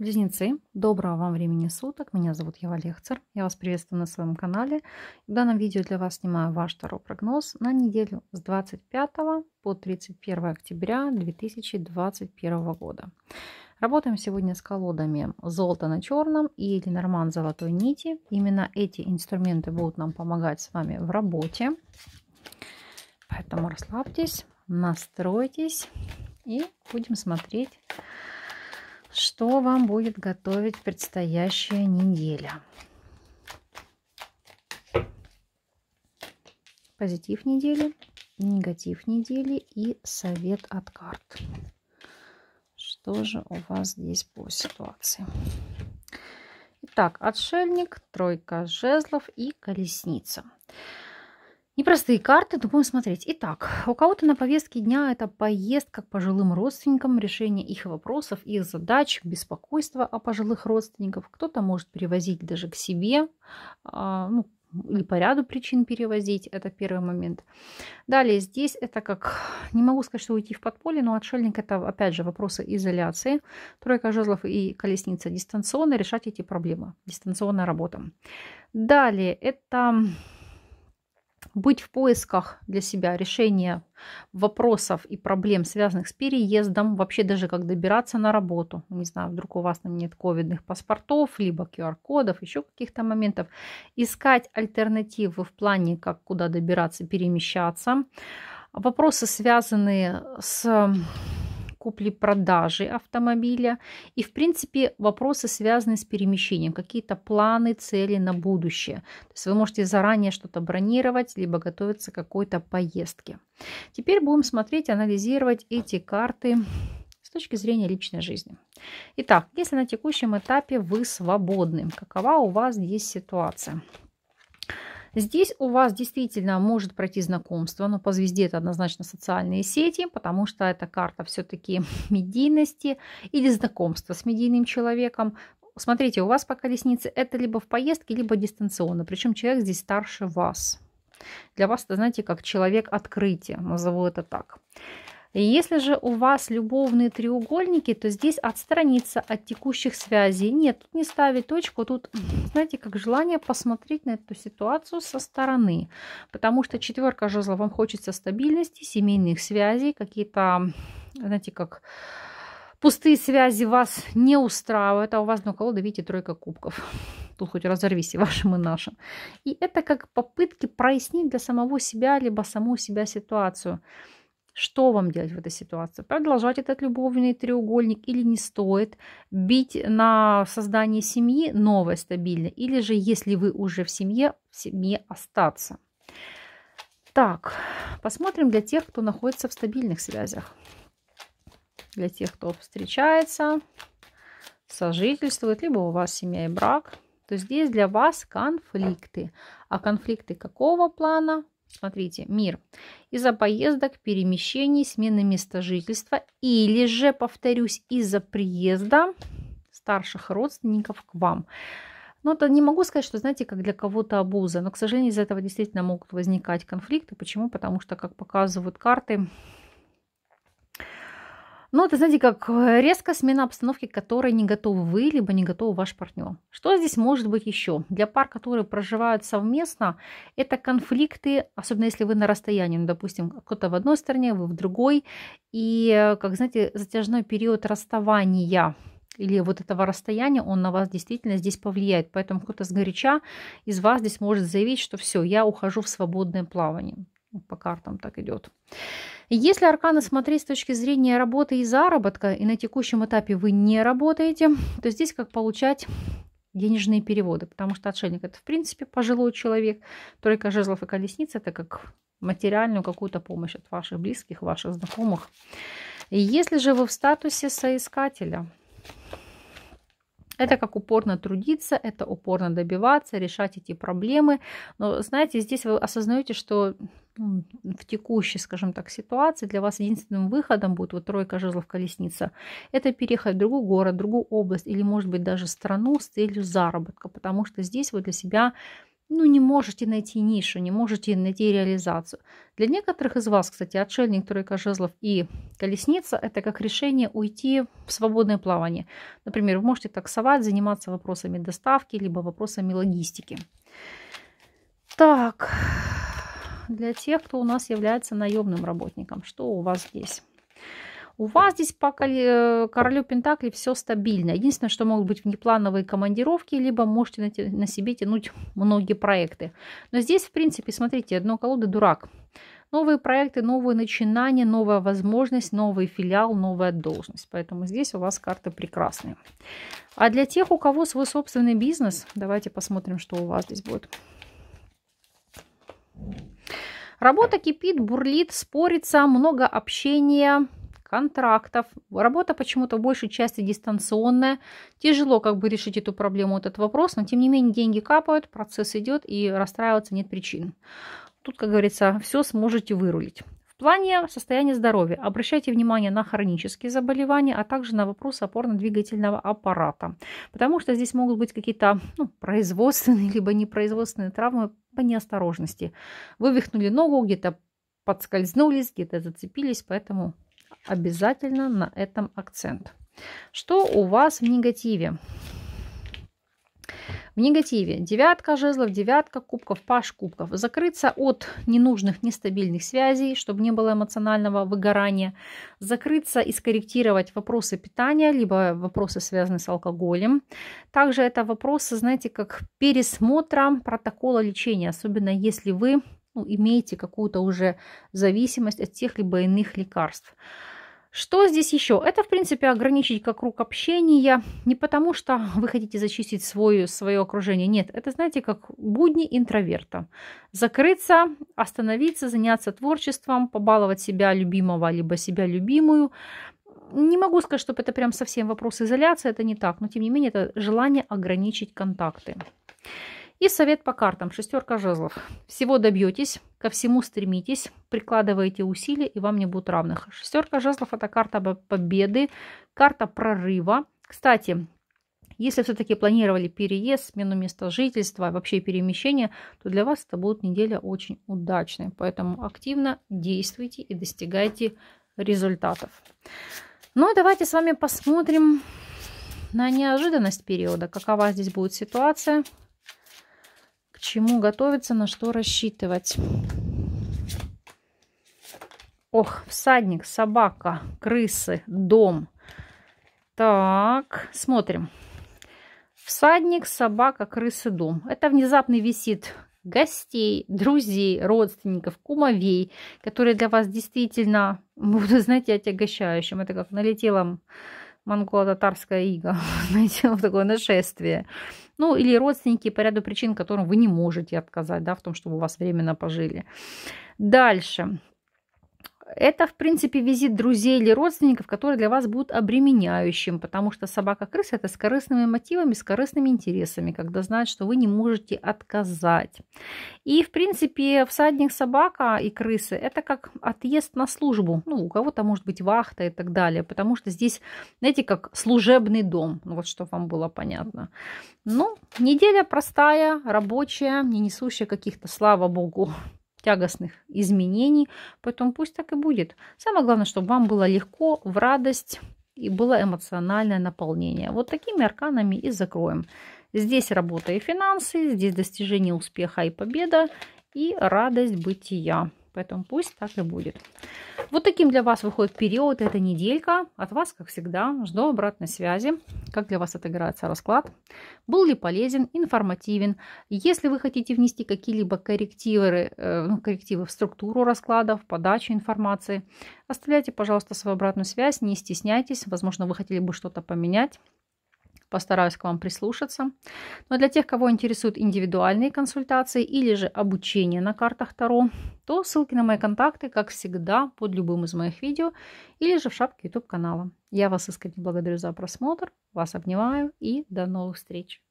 Близнецы, доброго вам времени суток. Меня зовут Ева Лехцер. Я вас приветствую на своем канале. В данном видео для вас снимаю ваш второй прогноз на неделю с 25 по 31 октября 2021 года. Работаем сегодня с колодами «Золото на черном» и «Ленорман золотой нити». Именно эти инструменты будут нам помогать с вами в работе. Поэтому расслабьтесь, настройтесь и будем смотреть что вам будет готовить предстоящая неделя. Позитив недели, негатив недели и совет от карт. Что же у вас здесь по ситуации? Итак, отшельник, тройка жезлов и колесница. Непростые карты, то будем смотреть. Итак, у кого-то на повестке дня это поездка к пожилым родственникам, решение их вопросов, их задач, беспокойство о пожилых родственниках. Кто-то может перевозить даже к себе, а, ну, или по ряду причин перевозить. Это первый момент. Далее здесь это как, не могу сказать, что уйти в подполье, но отшельник это, опять же, вопросы изоляции. Тройка жезлов и колесница дистанционно решать эти проблемы. Дистанционная работа. Далее это быть в поисках для себя решения вопросов и проблем, связанных с переездом, вообще даже как добираться на работу. Не знаю, вдруг у вас там нет ковидных паспортов, либо QR-кодов, еще каких-то моментов. Искать альтернативы в плане, как куда добираться, перемещаться. Вопросы, связанные с купли-продажи автомобиля и, в принципе, вопросы, связанные с перемещением, какие-то планы, цели на будущее. То есть вы можете заранее что-то бронировать, либо готовиться к какой-то поездке. Теперь будем смотреть, анализировать эти карты с точки зрения личной жизни. Итак, если на текущем этапе вы свободны, какова у вас здесь ситуация? Здесь у вас действительно может пройти знакомство, но по звезде это однозначно социальные сети, потому что это карта все-таки медийности или знакомства с медийным человеком. Смотрите, у вас по колеснице это либо в поездке, либо дистанционно, причем человек здесь старше вас. Для вас это, знаете, как человек открытия, назову это так. Если же у вас любовные треугольники, то здесь отстраниться от текущих связей. Нет, тут не ставить точку, тут, знаете, как желание посмотреть на эту ситуацию со стороны. Потому что четверка жезла вам хочется стабильности, семейных связей, какие-то, знаете, как пустые связи вас не устраивают, а у вас на колода, видите, тройка кубков. Тут хоть разорвись и вашим, и нашим. И это как попытки прояснить для самого себя, либо саму себя ситуацию. Что вам делать в этой ситуации? Продолжать этот любовный треугольник или не стоит? Бить на создание семьи новой, стабильной? Или же, если вы уже в семье, в семье остаться? Так, посмотрим для тех, кто находится в стабильных связях. Для тех, кто встречается, сожительствует, либо у вас семья и брак, то здесь для вас конфликты. А конфликты какого плана? Смотрите, мир. Из-за поездок, перемещений, смены места жительства или же, повторюсь, из-за приезда старших родственников к вам. Но ну, это не могу сказать, что, знаете, как для кого-то обуза. Но, к сожалению, из-за этого действительно могут возникать конфликты. Почему? Потому что, как показывают карты, ну это, знаете, как э, резко смена обстановки, к которой не готовы вы, либо не готов ваш партнер. Что здесь может быть еще? Для пар, которые проживают совместно, это конфликты, особенно если вы на расстоянии. Ну, допустим, кто-то в одной стороне, вы в другой. И, э, как знаете, затяжной период расставания или вот этого расстояния, он на вас действительно здесь повлияет. Поэтому кто-то сгоряча из вас здесь может заявить, что все, я ухожу в свободное плавание по картам так идет. Если арканы смотреть с точки зрения работы и заработка, и на текущем этапе вы не работаете, то здесь как получать денежные переводы, потому что отшельник это в принципе пожилой человек, только жезлов и колесница это как материальную какую-то помощь от ваших близких, ваших знакомых. И если же вы в статусе соискателя, это как упорно трудиться, это упорно добиваться, решать эти проблемы. Но знаете, здесь вы осознаете, что ну, в текущей, скажем так, ситуации для вас единственным выходом будет вот тройка жезлов колесница. Это переехать в другой город, в другую область или, может быть, даже страну с целью заработка, потому что здесь вы для себя ну, не можете найти нишу, не можете найти реализацию. Для некоторых из вас, кстати, отшельник, тройка жезлов и колесница – это как решение уйти в свободное плавание. Например, вы можете таксовать, заниматься вопросами доставки, либо вопросами логистики. Так, для тех, кто у нас является наемным работником. Что у вас здесь? У вас здесь по э, королю Пентакли все стабильно. Единственное, что могут быть внеплановые командировки, либо можете на себе тянуть многие проекты. Но здесь, в принципе, смотрите, одно колоды дурак. Новые проекты, новые начинания, новая возможность, новый филиал, новая должность. Поэтому здесь у вас карты прекрасные. А для тех, у кого свой собственный бизнес, давайте посмотрим, что у вас здесь будет. Работа кипит, бурлит, спорится, много общения, контрактов. Работа почему-то в большей части дистанционная. Тяжело как бы решить эту проблему, этот вопрос, но тем не менее деньги капают, процесс идет и расстраиваться нет причин. Тут, как говорится, все сможете вырулить. В плане состояния здоровья обращайте внимание на хронические заболевания, а также на вопрос опорно-двигательного аппарата, потому что здесь могут быть какие-то ну, производственные либо непроизводственные травмы по неосторожности. Вывихнули ногу, где-то подскользнулись, где-то зацепились, поэтому обязательно на этом акцент. Что у вас в негативе? В негативе девятка жезлов, девятка кубков, паш кубков. Закрыться от ненужных, нестабильных связей, чтобы не было эмоционального выгорания. Закрыться и скорректировать вопросы питания, либо вопросы, связанные с алкоголем. Также это вопросы, знаете, как пересмотра протокола лечения, особенно если вы ну, имеете какую-то уже зависимость от тех либо иных лекарств. Что здесь еще? Это, в принципе, ограничить как круг общения. Не потому, что вы хотите зачистить свое, свое окружение. Нет, это, знаете, как будни интроверта. Закрыться, остановиться, заняться творчеством, побаловать себя любимого, либо себя любимую. Не могу сказать, чтобы это прям совсем вопрос изоляции, это не так. Но, тем не менее, это желание ограничить контакты. И совет по картам. Шестерка жезлов. Всего добьетесь, ко всему стремитесь, прикладываете усилия, и вам не будет равных. Шестерка жезлов – это карта победы, карта прорыва. Кстати, если все-таки планировали переезд, смену места жительства, вообще перемещение, то для вас это будет неделя очень удачной. Поэтому активно действуйте и достигайте результатов. Ну, а давайте с вами посмотрим на неожиданность периода. Какова здесь будет ситуация? чему готовиться, на что рассчитывать. Ох, всадник, собака, крысы, дом. Так, смотрим. Всадник, собака, крысы, дом. Это внезапный висит гостей, друзей, родственников, кумовей, которые для вас действительно будут, знаете, отягощающим. Это как налетела монголо-татарская ига, налетело в такое нашествие ну или родственники по ряду причин, которым вы не можете отказать, да, в том, чтобы у вас временно пожили. Дальше. Это, в принципе, визит друзей или родственников, которые для вас будут обременяющим, потому что собака-крыса – это с корыстными мотивами, с корыстными интересами, когда знают, что вы не можете отказать. И, в принципе, всадник собака и крысы – это как отъезд на службу. Ну, у кого-то может быть вахта и так далее, потому что здесь, знаете, как служебный дом, ну, вот что вам было понятно. Ну, неделя простая, рабочая, не несущая каких-то, слава богу, тягостных изменений. Поэтому пусть так и будет. Самое главное, чтобы вам было легко, в радость и было эмоциональное наполнение. Вот такими арканами и закроем. Здесь работа и финансы, здесь достижение успеха и победа, и радость бытия. Поэтому пусть так и будет. Вот таким для вас выходит период, эта неделька. От вас, как всегда, жду обратной связи, как для вас отыграется расклад. Был ли полезен, информативен. Если вы хотите внести какие-либо коррективы, э, ну, коррективы в структуру раскладов, подачу информации, оставляйте, пожалуйста, свою обратную связь, не стесняйтесь. Возможно, вы хотели бы что-то поменять постараюсь к вам прислушаться. Но для тех, кого интересуют индивидуальные консультации или же обучение на картах Таро, то ссылки на мои контакты, как всегда, под любым из моих видео или же в шапке YouTube канала. Я вас искренне благодарю за просмотр, вас обнимаю и до новых встреч!